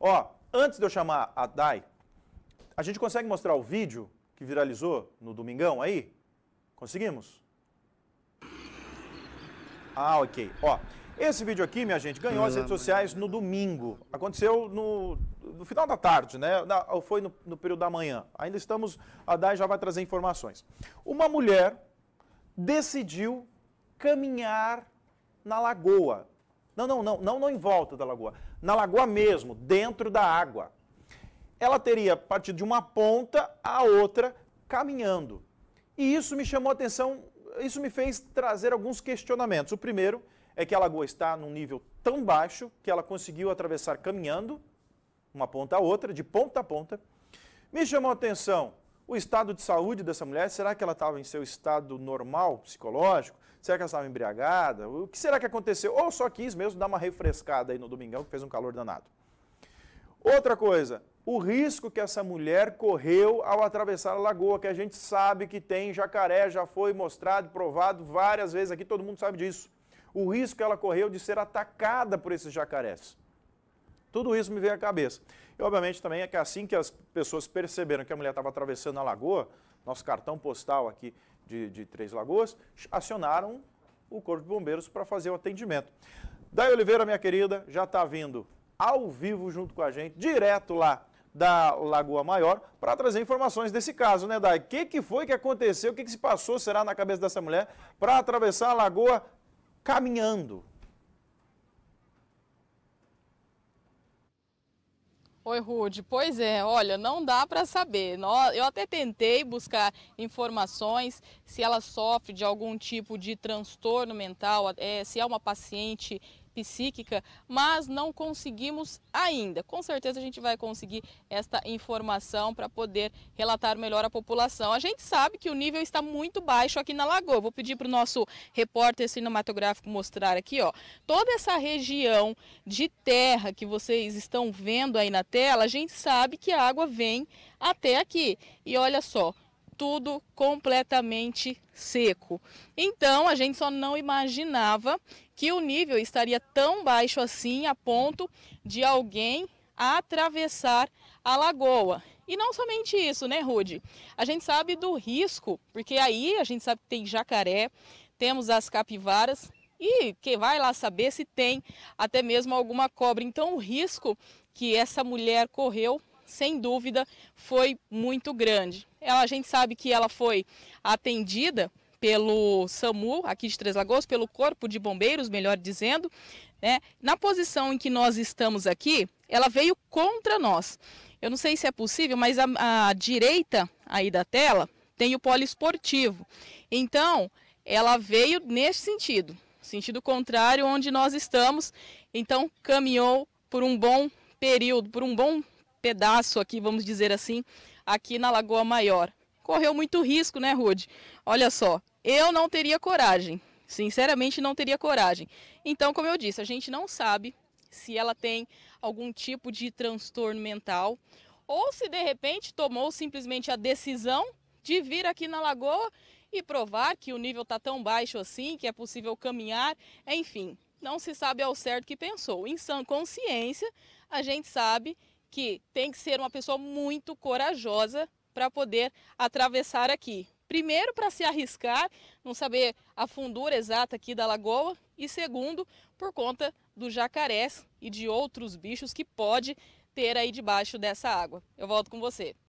Ó, antes de eu chamar a Dai, a gente consegue mostrar o vídeo que viralizou no domingão aí? Conseguimos? Ah, ok. Ó, esse vídeo aqui, minha gente, ganhou as redes sociais no domingo. Aconteceu no, no final da tarde, né? Ou foi no, no, período da manhã. Ainda estamos, a Dai já vai trazer informações. Uma mulher decidiu caminhar na lagoa. Não, não, não, não, não em volta da lagoa. Na lagoa mesmo, dentro da água. Ela teria partido de uma ponta à outra caminhando. E isso me chamou a atenção, isso me fez trazer alguns questionamentos. O primeiro é que a lagoa está num nível tão baixo que ela conseguiu atravessar caminhando, uma ponta a outra, de ponta a ponta. Me chamou a atenção o estado de saúde dessa mulher, será que ela estava em seu estado normal, psicológico? Será que ela estava embriagada? O que será que aconteceu? Ou só quis mesmo dar uma refrescada aí no domingão, que fez um calor danado. Outra coisa, o risco que essa mulher correu ao atravessar a lagoa, que a gente sabe que tem jacaré, já foi mostrado, provado várias vezes aqui, todo mundo sabe disso. O risco que ela correu de ser atacada por esses jacarés. Tudo isso me veio à cabeça. E obviamente também é que assim que as pessoas perceberam que a mulher estava atravessando a lagoa, nosso cartão postal aqui de, de Três Lagoas, acionaram o Corpo de Bombeiros para fazer o atendimento. Daí Oliveira, minha querida, já está vindo ao vivo junto com a gente, direto lá da Lagoa Maior, para trazer informações desse caso, né, Dai? O que, que foi que aconteceu, o que, que se passou, será, na cabeça dessa mulher para atravessar a lagoa caminhando? Oi, Rude. Pois é, olha, não dá para saber. Eu até tentei buscar informações se ela sofre de algum tipo de transtorno mental, é, se é uma paciente psíquica, mas não conseguimos ainda. Com certeza a gente vai conseguir esta informação para poder relatar melhor a população. A gente sabe que o nível está muito baixo aqui na Lagoa. Vou pedir para o nosso repórter cinematográfico mostrar aqui, ó. Toda essa região de terra que vocês estão vendo aí na tela, a gente sabe que a água vem até aqui. E olha só, tudo completamente seco. Então a gente só não imaginava que o nível estaria tão baixo assim a ponto de alguém atravessar a lagoa. E não somente isso, né, Rude? A gente sabe do risco, porque aí a gente sabe que tem jacaré, temos as capivaras e quem vai lá saber se tem até mesmo alguma cobra. Então o risco que essa mulher correu sem dúvida, foi muito grande. Ela, a gente sabe que ela foi atendida pelo SAMU, aqui de Três Lagoas, pelo Corpo de Bombeiros, melhor dizendo. Né? Na posição em que nós estamos aqui, ela veio contra nós. Eu não sei se é possível, mas a, a direita aí da tela tem o poliesportivo. Então, ela veio nesse sentido, sentido contrário onde nós estamos. Então, caminhou por um bom período, por um bom pedaço aqui, vamos dizer assim, aqui na Lagoa Maior. Correu muito risco, né, Rude? Olha só, eu não teria coragem. Sinceramente, não teria coragem. Então, como eu disse, a gente não sabe se ela tem algum tipo de transtorno mental ou se de repente tomou simplesmente a decisão de vir aqui na lagoa e provar que o nível está tão baixo assim, que é possível caminhar, enfim, não se sabe ao certo que pensou. Em sã consciência, a gente sabe que tem que ser uma pessoa muito corajosa para poder atravessar aqui. Primeiro, para se arriscar, não saber a fundura exata aqui da lagoa. E segundo, por conta do jacarés e de outros bichos que pode ter aí debaixo dessa água. Eu volto com você.